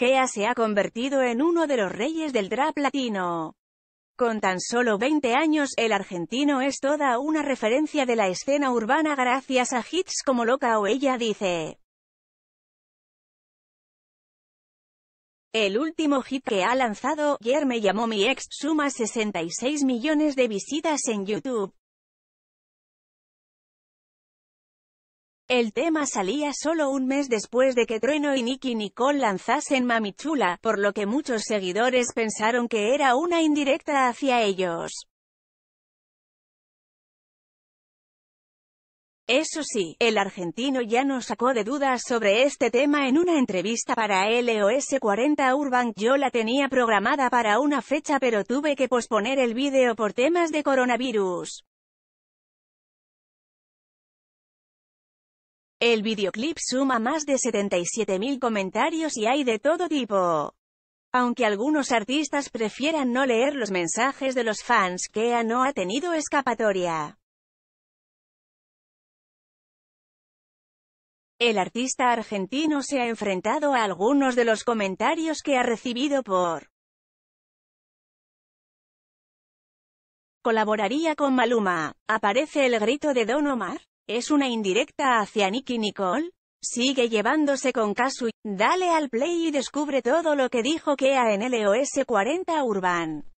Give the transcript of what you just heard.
Kea se ha convertido en uno de los reyes del trap latino. Con tan solo 20 años, el argentino es toda una referencia de la escena urbana gracias a hits como Loca o Ella Dice. El último hit que ha lanzado, Yer me llamó mi ex, suma 66 millones de visitas en YouTube. El tema salía solo un mes después de que Trueno y Nicky Nicole lanzasen Mamichula, por lo que muchos seguidores pensaron que era una indirecta hacia ellos. Eso sí, el argentino ya nos sacó de dudas sobre este tema en una entrevista para LOS 40 Urban. Yo la tenía programada para una fecha pero tuve que posponer el vídeo por temas de coronavirus. El videoclip suma más de 77.000 comentarios y hay de todo tipo. Aunque algunos artistas prefieran no leer los mensajes de los fans, Kea no ha tenido escapatoria. El artista argentino se ha enfrentado a algunos de los comentarios que ha recibido por Colaboraría con Maluma. ¿Aparece el grito de Don Omar? ¿Es una indirecta hacia Nicky Nicole? Sigue llevándose con Kasui, Dale al play y descubre todo lo que dijo Kea en LOS 40 Urban.